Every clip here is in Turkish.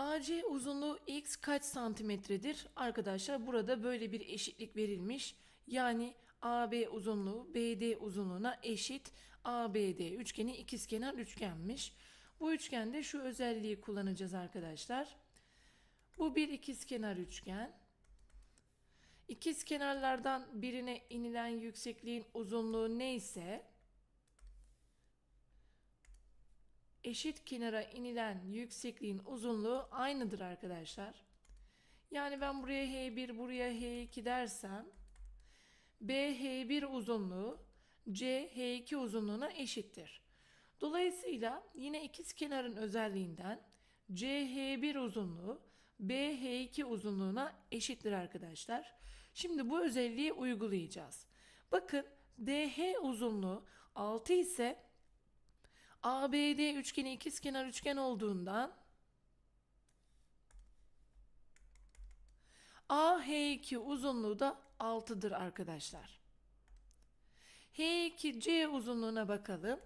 AC uzunluğu x kaç santimetredir? Arkadaşlar burada böyle bir eşitlik verilmiş. Yani AB uzunluğu BD uzunluğuna eşit. ABD üçgeni ikizkenar üçgenmiş. Bu üçgende şu özelliği kullanacağız arkadaşlar. Bu bir ikizkenar üçgen. İkiz birine inilen yüksekliğin uzunluğu neyse eşit kenara inilen yüksekliğin uzunluğu aynıdır arkadaşlar. Yani ben buraya H1 buraya H2 dersem bh 1 uzunluğu ch 2 uzunluğuna eşittir. Dolayısıyla yine ikiz kenarın özelliğinden ch 1 uzunluğu bh 2 uzunluğuna eşittir arkadaşlar. Şimdi bu özelliği uygulayacağız. Bakın DH uzunluğu 6 ise ABD üçgeni ikizkenar üçgen olduğundan AH2 uzunluğu da 6'dır arkadaşlar. H2C uzunluğuna bakalım.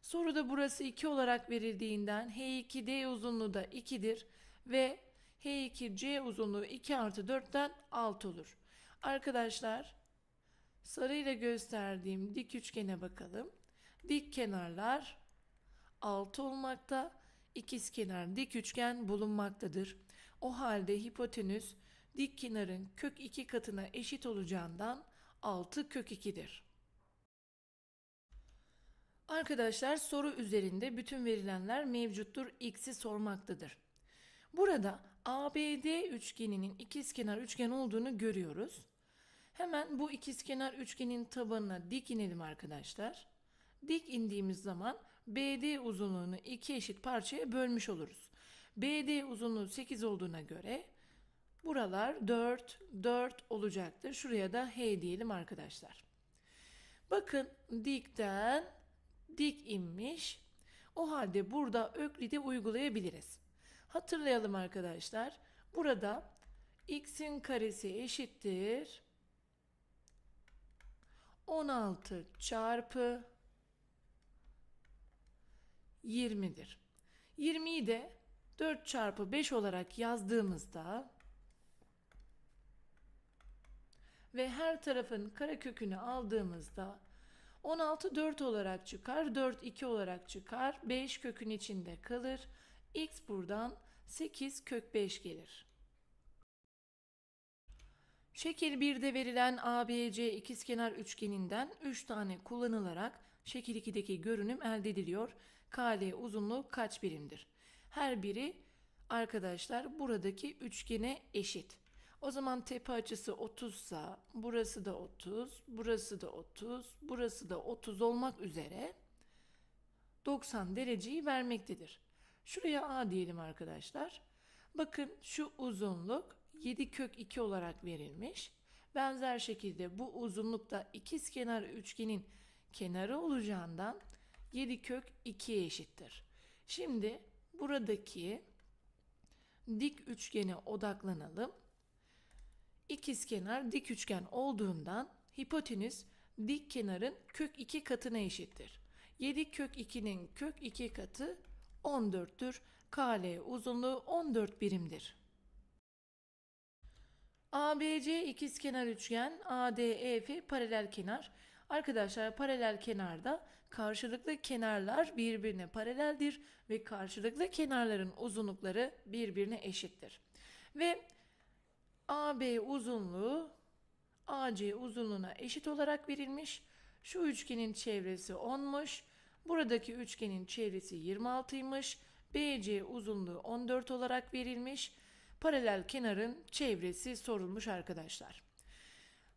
Soruda burası 2 olarak verildiğinden H2D uzunluğu da 2'dir ve H2C uzunluğu 2 artı 4'ten 6 olur. Arkadaşlar sarıyla gösterdiğim dik üçgene bakalım. Dik kenarlar 6 olmakta, ikizkenar dik üçgen bulunmaktadır. O halde hipotenüs dik kenarın kök 2 katına eşit olacağından 6 kök 2'dir. Arkadaşlar soru üzerinde bütün verilenler mevcuttur x'i sormaktadır. Burada ABD üçgeninin ikizkenar üçgen olduğunu görüyoruz. Hemen bu ikizkenar üçgenin tabanına dik inelim arkadaşlar. Dik indiğimiz zaman BD uzunluğunu iki eşit parçaya bölmüş oluruz. BD uzunluğu 8 olduğuna göre buralar 4, 4 olacaktır. Şuraya da H diyelim arkadaşlar. Bakın dikten dik inmiş. O halde burada öklidi uygulayabiliriz. Hatırlayalım arkadaşlar. Burada x'in karesi eşittir 16 çarpı 20'dir. 20'yi de 4 çarpı 5 olarak yazdığımızda ve her tarafın karekökünü aldığımızda 16 4 olarak çıkar, 4 2 olarak çıkar, 5 kökün içinde kalır. X buradan 8 kök 5 gelir. Şekil 1'de verilen ABC ikizkenar üçgeninden 3 tane kullanılarak şekil 2'deki görünüm elde ediliyor. KL uzunluğu kaç birimdir? Her biri arkadaşlar buradaki üçgene eşit. O zaman tepe açısı 30 sa burası da 30, burası da 30, burası da 30 olmak üzere 90 dereceyi vermektedir. Şuraya A diyelim arkadaşlar. Bakın şu uzunluk 7 kök 2 olarak verilmiş. Benzer şekilde bu uzunluk da ikiz kenar üçgenin kenarı olacağından 7 kök 2'ye eşittir. Şimdi buradaki dik üçgene odaklanalım. İkizkenar dik üçgen olduğundan hipotenüs dik kenarın kök 2 katına eşittir. 7 kök 2'nin kök 2 katı 14'tür. KL uzunluğu 14 birimdir. ABC ikizkenar üçgen, ADEF paralel kenar. Arkadaşlar paralel kenarda karşılıklı kenarlar birbirine paraleldir ve karşılıklı kenarların uzunlukları birbirine eşittir. Ve AB uzunluğu AC uzunluğuna eşit olarak verilmiş. Şu üçgenin çevresi 10'muş. Buradaki üçgenin çevresi 26'ymış. BC uzunluğu 14 olarak verilmiş. Paralel kenarın çevresi sorulmuş arkadaşlar.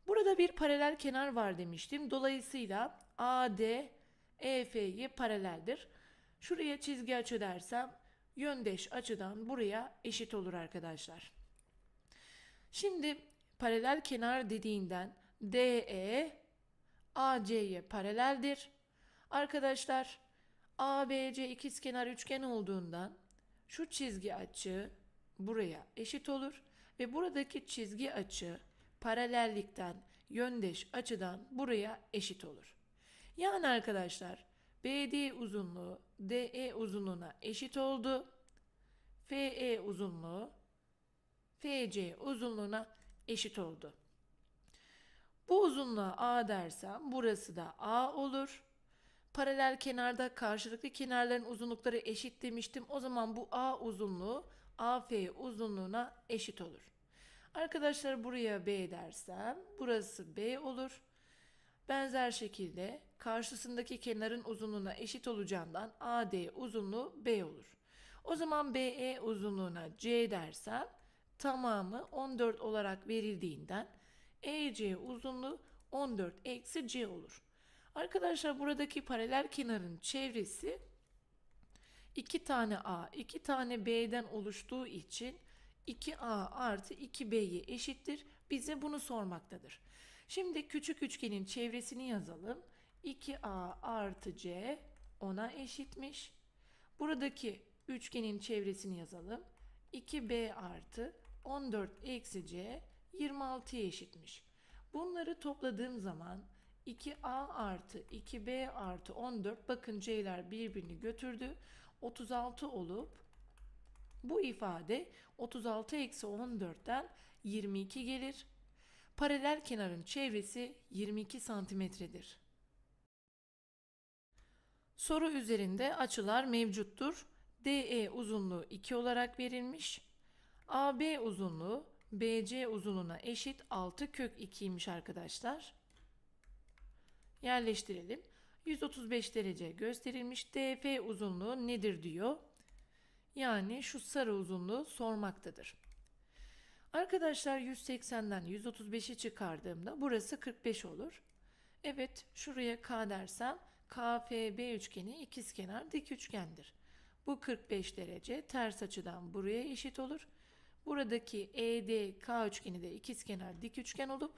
Burada bir paralel kenar var demiştim. Dolayısıyla AD EF'yi paraleldir. Şuraya çizgi açı dersem yöndeş açıdan buraya eşit olur arkadaşlar. Şimdi paralel kenar dediğinden DE AC'ye paraleldir. Arkadaşlar ABC ikizkenar üçgen olduğundan şu çizgi açı buraya eşit olur ve buradaki çizgi açı paralellikten yöndeş açıdan buraya eşit olur. Yani arkadaşlar BD uzunluğu DE uzunluğuna eşit oldu. FE uzunluğu FC uzunluğuna eşit oldu. Bu uzunluğa A dersem burası da A olur. Paralel kenarda karşılıklı kenarların uzunlukları eşit demiştim. O zaman bu A uzunluğu AF uzunluğuna eşit olur. Arkadaşlar buraya B dersem burası B olur. Benzer şekilde karşısındaki kenarın uzunluğuna eşit olacağından AD uzunluğu B olur. O zaman BE uzunluğuna C dersen tamamı 14 olarak verildiğinden EC uzunluğu 14 eksi C olur. Arkadaşlar buradaki paralel kenarın çevresi 2 tane A, 2 tane B'den oluştuğu için 2A artı 2B'ye eşittir. Bize bunu sormaktadır. Şimdi küçük üçgenin çevresini yazalım. 2a artı c 10'a eşitmiş. Buradaki üçgenin çevresini yazalım. 2b artı 14 eksi c 26'ya eşitmiş. Bunları topladığım zaman 2a artı 2b artı 14 bakın c'ler birbirini götürdü. 36 olup bu ifade 36 eksi 14'ten 22 gelir. Paralel kenarın çevresi 22 santimetredir. Soru üzerinde açılar mevcuttur. DE uzunluğu 2 olarak verilmiş. AB uzunluğu BC uzunluğuna eşit 6 kök 2'ymiş arkadaşlar. Yerleştirelim. 135 derece gösterilmiş DF uzunluğu nedir diyor. Yani şu sarı uzunluğu sormaktadır. Arkadaşlar 180'den 135'i çıkardığımda burası 45 olur. Evet şuraya K dersem KFB üçgeni ikizkenar dik üçgendir. Bu 45 derece ters açıdan buraya eşit olur. Buradaki EDK üçgeni de ikizkenar dik üçgen olup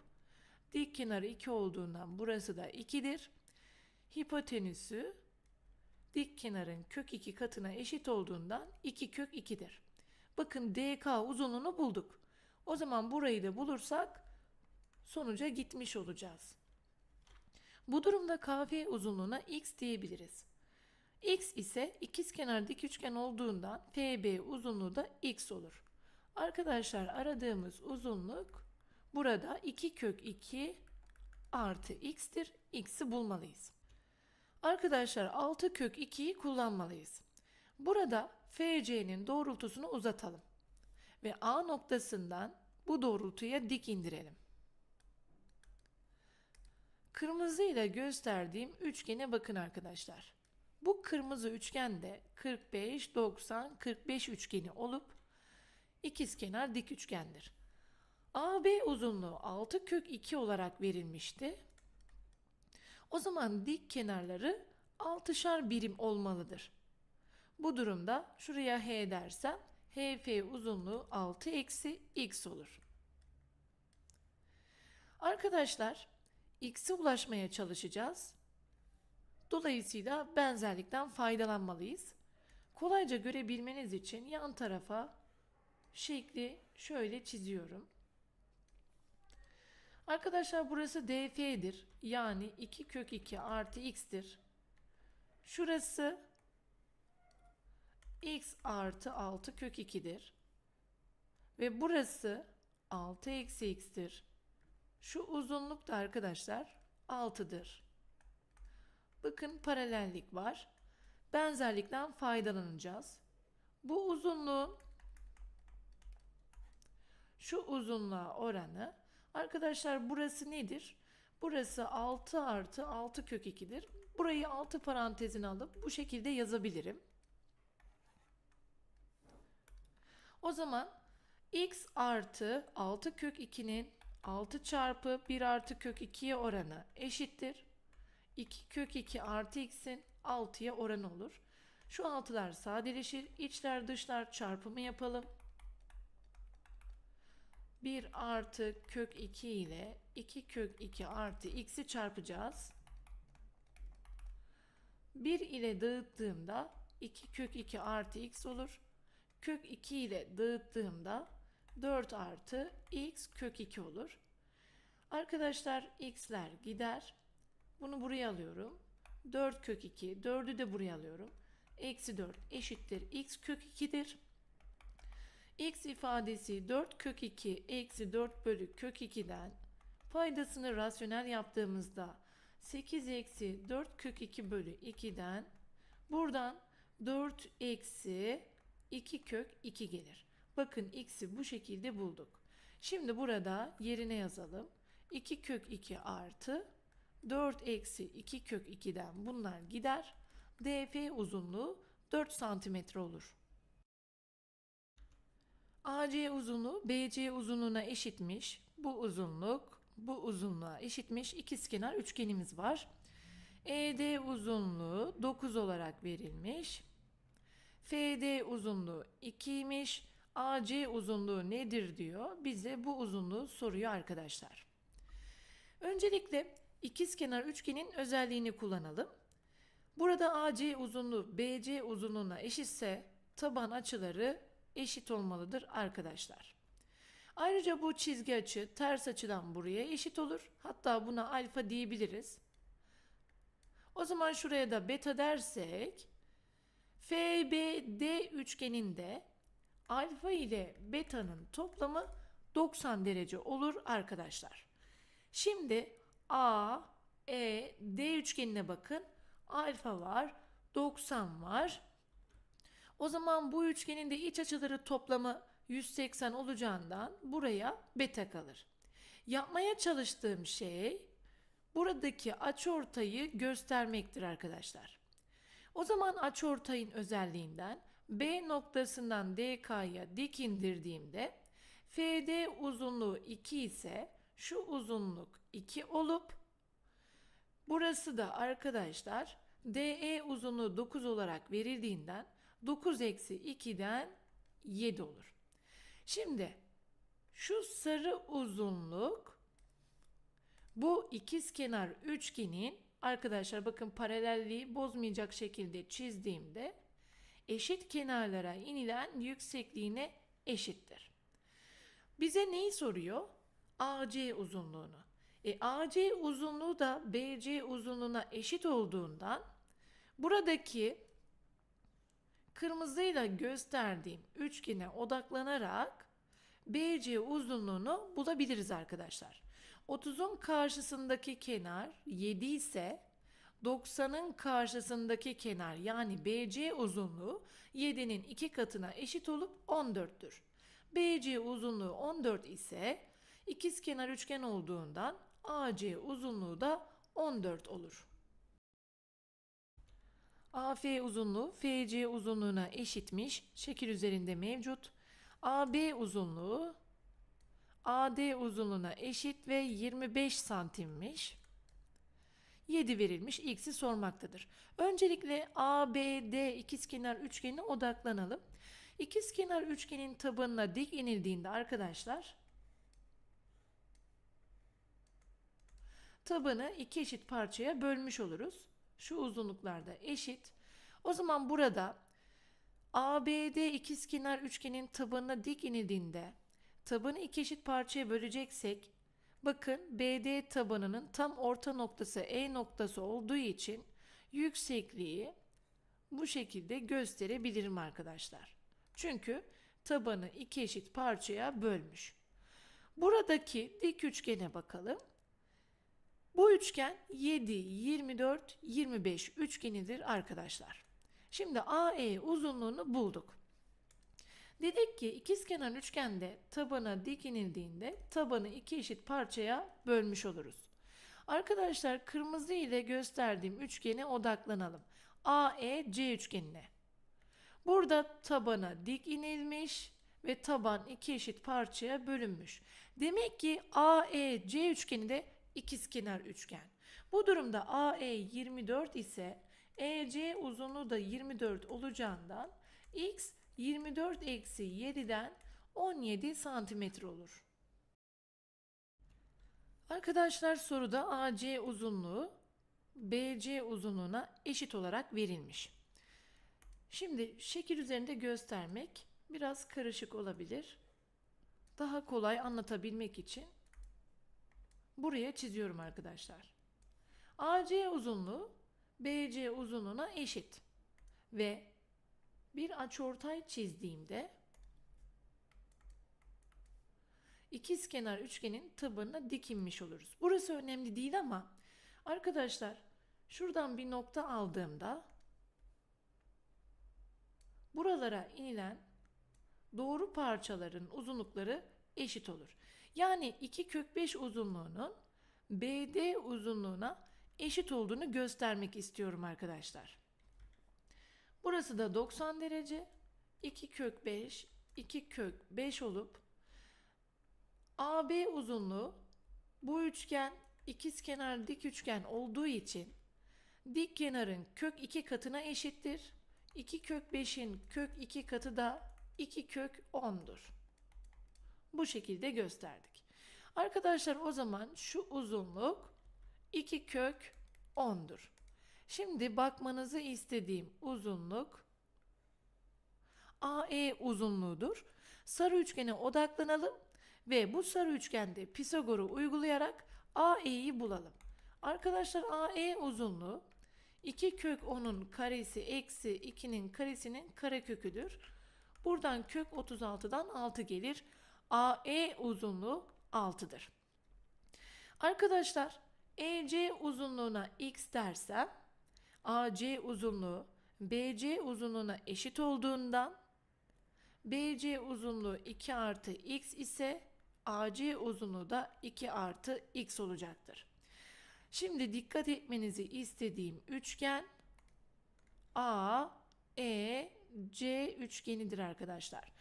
dik kenarı 2 olduğundan burası da 2'dir. Hipotenüsü dik kenarın kök 2 katına eşit olduğundan 2 kök 2'dir. Bakın DK uzunluğunu bulduk. O zaman burayı da bulursak sonuca gitmiş olacağız. Bu durumda kafiye uzunluğuna x diyebiliriz. x ise ikizkenar dik üçgen olduğundan FB uzunluğu da x olur. Arkadaşlar aradığımız uzunluk burada 2 kök 2 artı x'tir. x'i bulmalıyız. Arkadaşlar 6 kök 2'yi kullanmalıyız. Burada FC'nin doğrultusunu uzatalım ve A noktasından bu doğrultuya dik indirelim. Kırmızı ile gösterdiğim üçgene bakın arkadaşlar. Bu kırmızı üçgen de 45, 90, 45 üçgeni olup ikizkenar dik üçgendir. AB uzunluğu 6 kök 2 olarak verilmişti. O zaman dik kenarları 6'şar birim olmalıdır. Bu durumda şuraya H dersem HF uzunluğu 6 eksi x olur. Arkadaşlar x'e ulaşmaya çalışacağız. Dolayısıyla benzerlikten faydalanmalıyız. Kolayca görebilmeniz için yan tarafa şekli şöyle çiziyorum. Arkadaşlar burası df'dir. Yani 2 kök 2 artı x'tir. Şurası x artı 6 kök 2'dir. Ve burası 6 eksi x'tir. Şu uzunluk da arkadaşlar 6'dır. Bakın paralellik var. Benzerlikten faydalanacağız. Bu uzunluğun şu uzunluğa oranı arkadaşlar burası nedir? Burası 6 artı 6 kök 2'dir. Burayı 6 parantezine alıp bu şekilde yazabilirim. O zaman x artı 6 kök 2'nin 6 çarpı 1 artı kök 2'ye oranı eşittir. 2 kök 2 artı x'in 6'ya oranı olur. Şu 6'lar sadeleşir. İçler dışlar çarpımı yapalım. 1 artı kök 2 ile 2 kök 2 artı x'i çarpacağız. 1 ile dağıttığımda 2 kök 2 artı x olur. Kök 2 ile dağıttığımda 4 artı x kök 2 olur. Arkadaşlar x'ler gider. Bunu buraya alıyorum. 4 kök 2. 4'ü de buraya alıyorum. Eksi 4 eşittir x kök 2'dir. x ifadesi 4 kök 2 eksi 4 bölü kök 2'den paydasını rasyonel yaptığımızda 8 eksi 4 kök 2 bölü 2'den buradan 4 eksi 2 kök 2 gelir. Bakın x'i bu şekilde bulduk. Şimdi burada yerine yazalım. 2 kök 2 artı 4 eksi 2 kök 2'den bunlar gider. DF uzunluğu 4 santimetre olur. AC uzunluğu BC uzunluğuna eşitmiş. Bu uzunluk bu uzunluğa eşitmiş. İkizkenar üçgenimiz var. ED uzunluğu 9 olarak verilmiş. FD uzunluğu 2'ymiş. AC uzunluğu nedir diyor. Bize bu uzunluğu soruyor arkadaşlar. Öncelikle ikizkenar üçgenin özelliğini kullanalım. Burada AC uzunluğu BC uzunluğuna eşitse taban açıları eşit olmalıdır arkadaşlar. Ayrıca bu çizgi açı ters açıdan buraya eşit olur. Hatta buna alfa diyebiliriz. O zaman şuraya da beta dersek FBD üçgeninde alfa ile beta'nın toplamı 90 derece olur arkadaşlar. Şimdi A, E, D üçgenine bakın. Alfa var, 90 var. O zaman bu üçgenin de iç açıları toplamı 180 olacağından buraya beta kalır. Yapmaya çalıştığım şey buradaki açıortayı göstermektir arkadaşlar. O zaman açıortayın özelliğinden B noktasından DK'ya dik indirdiğimde FD uzunluğu 2 ise şu uzunluk 2 olup burası da arkadaşlar DE uzunluğu 9 olarak verildiğinden 9 eksi 2'den 7 olur. Şimdi şu sarı uzunluk bu ikizkenar üçgenin arkadaşlar bakın paralelliği bozmayacak şekilde çizdiğimde eşit kenarlara inilen yüksekliğine eşittir. Bize neyi soruyor? AC uzunluğunu. E, AC uzunluğu da BC uzunluğuna eşit olduğundan buradaki kırmızıyla gösterdiğim üçgene odaklanarak BC uzunluğunu bulabiliriz arkadaşlar. 30'un karşısındaki kenar 7 ise 90'ın karşısındaki kenar yani BC uzunluğu 7'nin 2 katına eşit olup 14'tür. BC uzunluğu 14 ise ikizkenar üçgen olduğundan AC uzunluğu da 14 olur. AF uzunluğu FC uzunluğuna eşitmiş. Şekil üzerinde mevcut. AB uzunluğu AD uzunluğuna eşit ve 25 santimmiş. 7 verilmiş x'i sormaktadır. Öncelikle ABD ikizkenar üçgenine odaklanalım. İkizkenar üçgenin tabanına dik inildiğinde arkadaşlar tabanı iki eşit parçaya bölmüş oluruz. Şu uzunluklarda eşit. O zaman burada ABD ikizkenar üçgenin tabanına dik inildiğinde tabanı iki eşit parçaya böleceksek Bakın BD tabanının tam orta noktası E noktası olduğu için yüksekliği bu şekilde gösterebilirim arkadaşlar. Çünkü tabanı iki eşit parçaya bölmüş. Buradaki dik üçgene bakalım. Bu üçgen 7, 24, 25 üçgenidir arkadaşlar. Şimdi AE uzunluğunu bulduk. Dedik ki ikizkenar üçgende tabana dik inildiğinde tabanı iki eşit parçaya bölmüş oluruz. Arkadaşlar kırmızı ile gösterdiğim üçgene odaklanalım. AEC üçgenine. Burada tabana dik inilmiş ve taban iki eşit parçaya bölünmüş. Demek ki AEC üçgeni de ikizkenar üçgen. Bu durumda AE 24 ise EC uzunluğu da 24 olacağından x 24 eksi 7'den 17 santimetre olur. Arkadaşlar soruda AC uzunluğu BC uzunluğuna eşit olarak verilmiş. Şimdi şekil üzerinde göstermek biraz karışık olabilir. Daha kolay anlatabilmek için buraya çiziyorum arkadaşlar. AC uzunluğu BC uzunluğuna eşit ve bir açıortay çizdiğimde ikizkenar üçgenin tabanına dikinmiş oluruz. Burası önemli değil ama arkadaşlar şuradan bir nokta aldığımda buralara inilen doğru parçaların uzunlukları eşit olur. Yani 2 kök 5 uzunluğunun BD uzunluğuna eşit olduğunu göstermek istiyorum arkadaşlar. Burası da 90 derece. 2 kök 5, 2 kök 5 olup AB uzunluğu bu üçgen ikizkenar dik üçgen olduğu için dik kenarın kök 2 katına eşittir. 2 kök 5'in kök 2 katı da 2 kök 10'dur. Bu şekilde gösterdik. Arkadaşlar o zaman şu uzunluk 2 kök 10'dur. Şimdi bakmanızı istediğim uzunluk AE uzunluğudur. Sarı üçgene odaklanalım ve bu sarı üçgende Pisagor'u uygulayarak AE'yi bulalım. Arkadaşlar AE uzunluğu 2 kök 10'un karesi eksi 2'nin karesinin kareköküdür. Buradan kök 36'dan 6 gelir. AE uzunluğu 6'dır. Arkadaşlar EC uzunluğuna x dersem AC uzunluğu BC uzunluğuna eşit olduğundan BC uzunluğu 2 artı x ise AC uzunluğu da 2 artı x olacaktır. Şimdi dikkat etmenizi istediğim üçgen AEC E, üçgenidir arkadaşlar.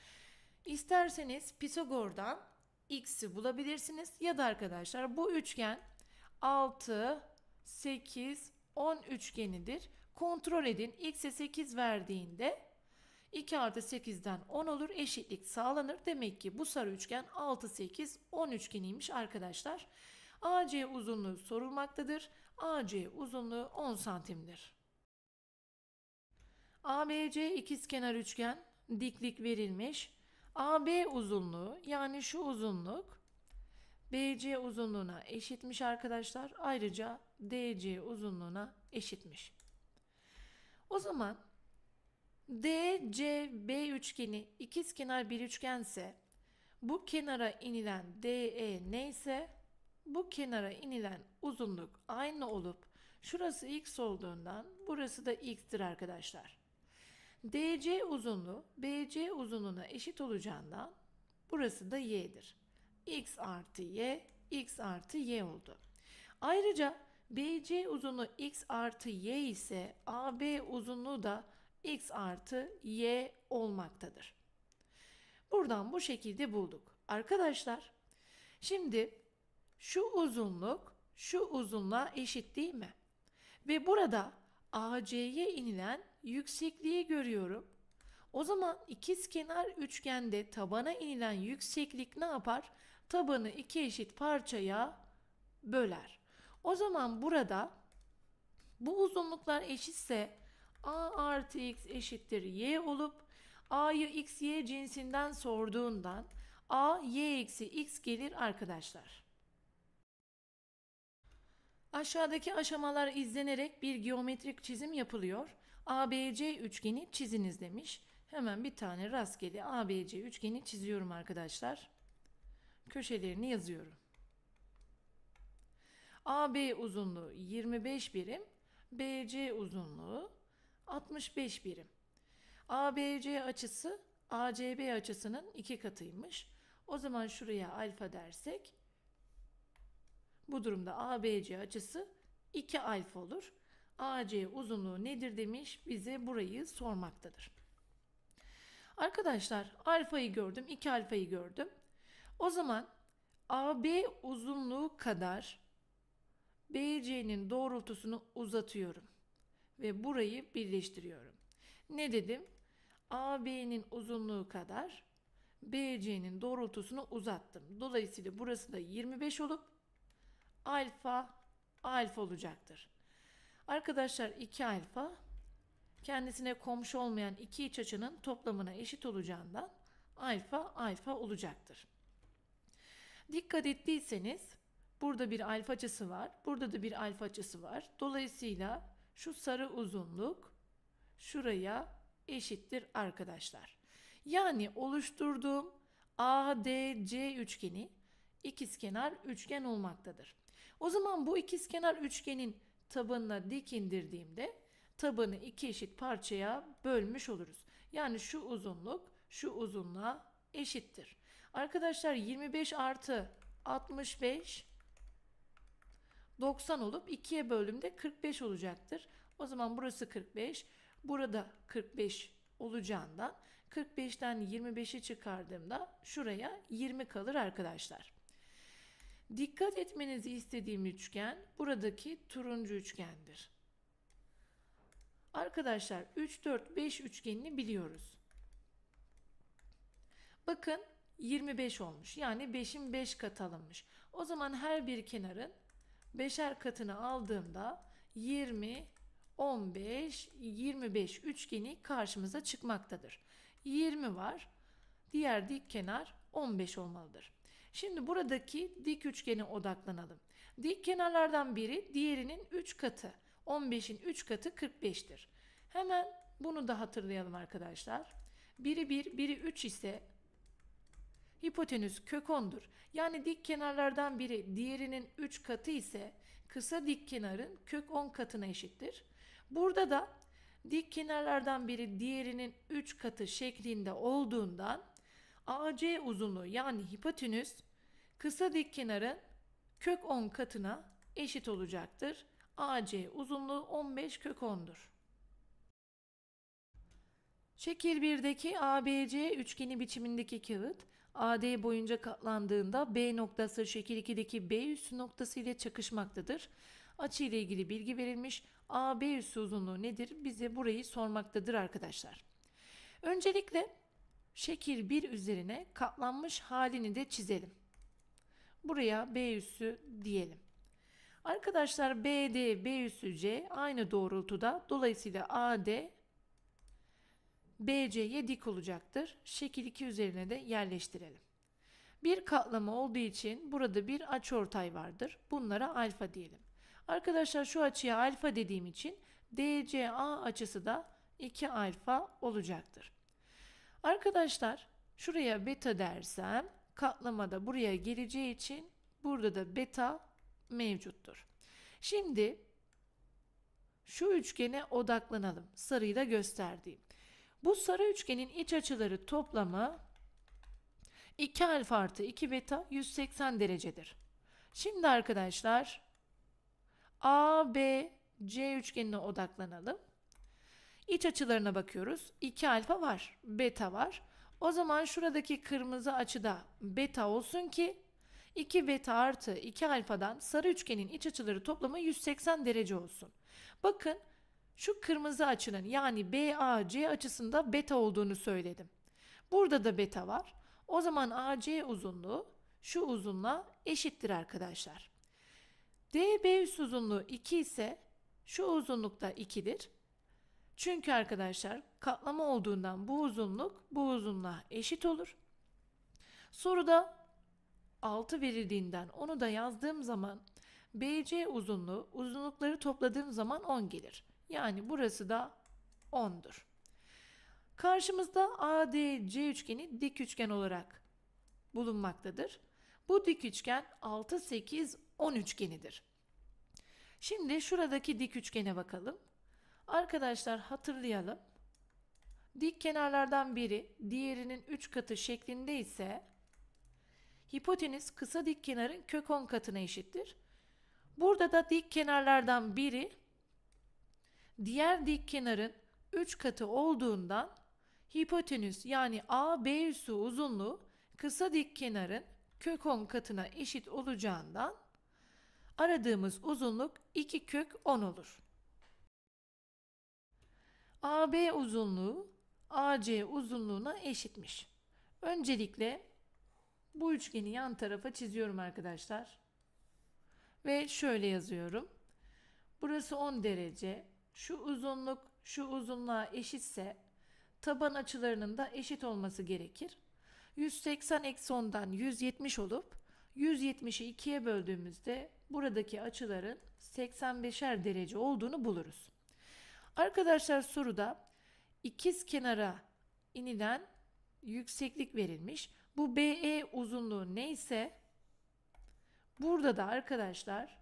İsterseniz Pisagor'dan x'i bulabilirsiniz ya da arkadaşlar bu üçgen 6, 8, 10 üçgenidir. Kontrol edin. X'e 8 verdiğinde 2 artı 8'den 10 olur. Eşitlik sağlanır. Demek ki bu sarı üçgen 6, 8, 10 üçgeniymiş arkadaşlar. AC uzunluğu sorulmaktadır. AC uzunluğu 10 santimdir. ABC ikizkenar üçgen diklik verilmiş. AB uzunluğu yani şu uzunluk BC uzunluğuna eşitmiş arkadaşlar. Ayrıca DC uzunluğuna eşitmiş. O zaman DCB üçgeni ikizkenar bir üçgense bu kenara inilen DE neyse bu kenara inilen uzunluk aynı olup şurası x olduğundan burası da x'tir arkadaşlar. DC uzunluğu BC uzunluğuna eşit olacağından burası da y'dir x artı y, x artı y oldu. Ayrıca BC uzunluğu x artı y ise AB uzunluğu da x artı y olmaktadır. Buradan bu şekilde bulduk. Arkadaşlar şimdi şu uzunluk şu uzunluğa eşit değil mi? Ve burada AC'ye inilen yüksekliği görüyorum. O zaman ikizkenar üçgende tabana inilen yükseklik ne yapar? tabanı iki eşit parçaya böler. O zaman burada bu uzunluklar eşitse a artı x eşittir y olup a'yı x y cinsinden sorduğundan a y eksi x gelir arkadaşlar. Aşağıdaki aşamalar izlenerek bir geometrik çizim yapılıyor. ABC üçgeni çiziniz demiş. Hemen bir tane rastgele ABC üçgeni çiziyorum arkadaşlar köşelerini yazıyorum. AB uzunluğu 25 birim, BC uzunluğu 65 birim. ABC açısı ACB açısının iki katıymış. O zaman şuraya alfa dersek bu durumda ABC açısı 2 alfa olur. AC uzunluğu nedir demiş bize burayı sormaktadır. Arkadaşlar alfayı gördüm, 2 alfayı gördüm. O zaman AB uzunluğu kadar BC'nin doğrultusunu uzatıyorum ve burayı birleştiriyorum. Ne dedim? AB'nin uzunluğu kadar BC'nin doğrultusunu uzattım. Dolayısıyla burası da 25 olup alfa alfa olacaktır. Arkadaşlar 2 alfa kendisine komşu olmayan iki iç açının toplamına eşit olacağından alfa alfa olacaktır. Dikkat ettiyseniz burada bir alfa açısı var. Burada da bir alfa açısı var. Dolayısıyla şu sarı uzunluk şuraya eşittir arkadaşlar. Yani oluşturduğum ADC üçgeni ikizkenar üçgen olmaktadır. O zaman bu ikizkenar üçgenin tabanına dik indirdiğimde tabanı iki eşit parçaya bölmüş oluruz. Yani şu uzunluk şu uzunluğa eşittir. Arkadaşlar 25 artı 65 90 olup 2'ye bölümde 45 olacaktır. O zaman burası 45. Burada 45 olacağından 45'ten 25'i çıkardığımda şuraya 20 kalır arkadaşlar. Dikkat etmenizi istediğim üçgen buradaki turuncu üçgendir. Arkadaşlar 3 4 5 üçgenini biliyoruz. Bakın 25 olmuş. Yani 5'in 5 katı alınmış. O zaman her bir kenarın 5'er katını aldığımda 20, 15, 25 üçgeni karşımıza çıkmaktadır. 20 var. Diğer dik kenar 15 olmalıdır. Şimdi buradaki dik üçgene odaklanalım. Dik kenarlardan biri diğerinin 3 katı. 15'in 3 katı 45'tir. Hemen bunu da hatırlayalım arkadaşlar. Biri 1, biri 3 ise Hipotenüs kök 10'dur. Yani dik kenarlardan biri diğerinin 3 katı ise kısa dik kenarın kök 10 katına eşittir. Burada da dik kenarlardan biri diğerinin 3 katı şeklinde olduğundan AC uzunluğu yani hipotenüs kısa dik kenarın kök 10 katına eşit olacaktır. AC uzunluğu 15 kök 10'dur. Şekil 1'deki ABC üçgeni biçimindeki kağıt AD boyunca katlandığında B noktası şekil 2'deki B üssü noktası ile çakışmaktadır. Açı ile ilgili bilgi verilmiş. AB üssü uzunluğu nedir? Bize burayı sormaktadır arkadaşlar. Öncelikle şekil 1 üzerine katlanmış halini de çizelim. Buraya B üssü diyelim. Arkadaşlar BD, B üssü C aynı doğrultuda. Dolayısıyla AD BC'ye dik olacaktır. Şekil 2 üzerine de yerleştirelim. Bir katlama olduğu için burada bir açıortay vardır. Bunlara alfa diyelim. Arkadaşlar şu açıya alfa dediğim için DCA açısı da 2 alfa olacaktır. Arkadaşlar şuraya beta dersem katlamada buraya geleceği için burada da beta mevcuttur. Şimdi şu üçgene odaklanalım. Sarıyı da gösterdiğim. Bu sarı üçgenin iç açıları toplamı 2 alfa artı 2 beta 180 derecedir. Şimdi arkadaşlar A, B, C üçgenine odaklanalım. İç açılarına bakıyoruz. 2 alfa var, beta var. O zaman şuradaki kırmızı açıda beta olsun ki 2 beta artı 2 alfadan sarı üçgenin iç açıları toplamı 180 derece olsun. Bakın şu kırmızı açının yani BAC açısında beta olduğunu söyledim. Burada da beta var. O zaman AC uzunluğu şu uzunluğa eşittir arkadaşlar. DB üst uzunluğu 2 ise şu uzunlukta 2'dir. Çünkü arkadaşlar katlama olduğundan bu uzunluk bu uzunluğa eşit olur. Soruda 6 verildiğinden onu da yazdığım zaman BC uzunluğu uzunlukları topladığım zaman 10 gelir. Yani burası da 10'dur. Karşımızda ADC üçgeni dik üçgen olarak bulunmaktadır. Bu dik üçgen 6, 8, 10 üçgenidir. Şimdi şuradaki dik üçgene bakalım. Arkadaşlar hatırlayalım. Dik kenarlardan biri diğerinin 3 katı şeklinde ise hipotenüs kısa dik kenarın kök 10 katına eşittir. Burada da dik kenarlardan biri diğer dik kenarın 3 katı olduğundan hipotenüs yani AB üssü uzunluğu kısa dik kenarın kök 10 katına eşit olacağından aradığımız uzunluk 2 kök 10 olur. AB uzunluğu AC uzunluğuna eşitmiş. Öncelikle bu üçgeni yan tarafa çiziyorum arkadaşlar. Ve şöyle yazıyorum. Burası 10 derece, şu uzunluk şu uzunluğa eşitse taban açılarının da eşit olması gerekir. 180 eksi 10'dan 170 olup 170'i 2'ye böldüğümüzde buradaki açıların 85'er derece olduğunu buluruz. Arkadaşlar soruda ikiz kenara inilen yükseklik verilmiş. Bu BE uzunluğu neyse burada da arkadaşlar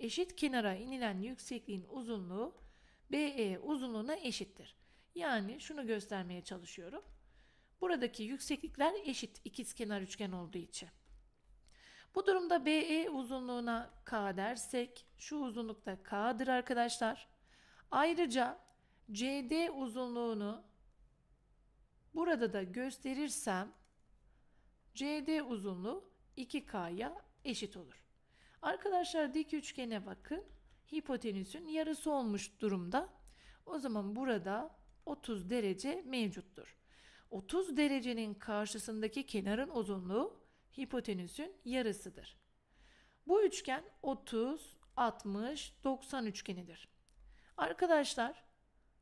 eşit kenara inilen yüksekliğin uzunluğu BE uzunluğuna eşittir. Yani şunu göstermeye çalışıyorum. Buradaki yükseklikler eşit ikizkenar üçgen olduğu için. Bu durumda BE uzunluğuna K dersek şu uzunlukta K'dır arkadaşlar. Ayrıca CD uzunluğunu burada da gösterirsem CD uzunluğu 2K'ya eşit olur. Arkadaşlar dik üçgene bakın. Hipotenüsün yarısı olmuş durumda. O zaman burada 30 derece mevcuttur. 30 derecenin karşısındaki kenarın uzunluğu hipotenüsün yarısıdır. Bu üçgen 30, 60, 90 üçgenidir. Arkadaşlar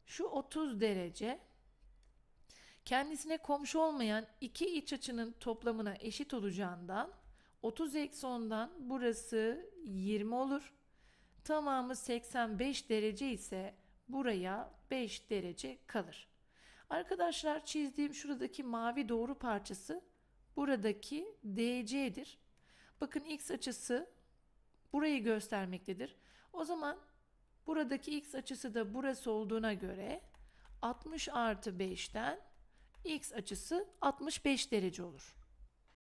şu 30 derece kendisine komşu olmayan iki iç açının toplamına eşit olacağından 30 eksi 10'dan burası 20 olur. Tamamı 85 derece ise buraya 5 derece kalır. Arkadaşlar çizdiğim şuradaki mavi doğru parçası buradaki DC'dir. Bakın x açısı burayı göstermektedir. O zaman buradaki x açısı da burası olduğuna göre 60 artı 5'ten x açısı 65 derece olur.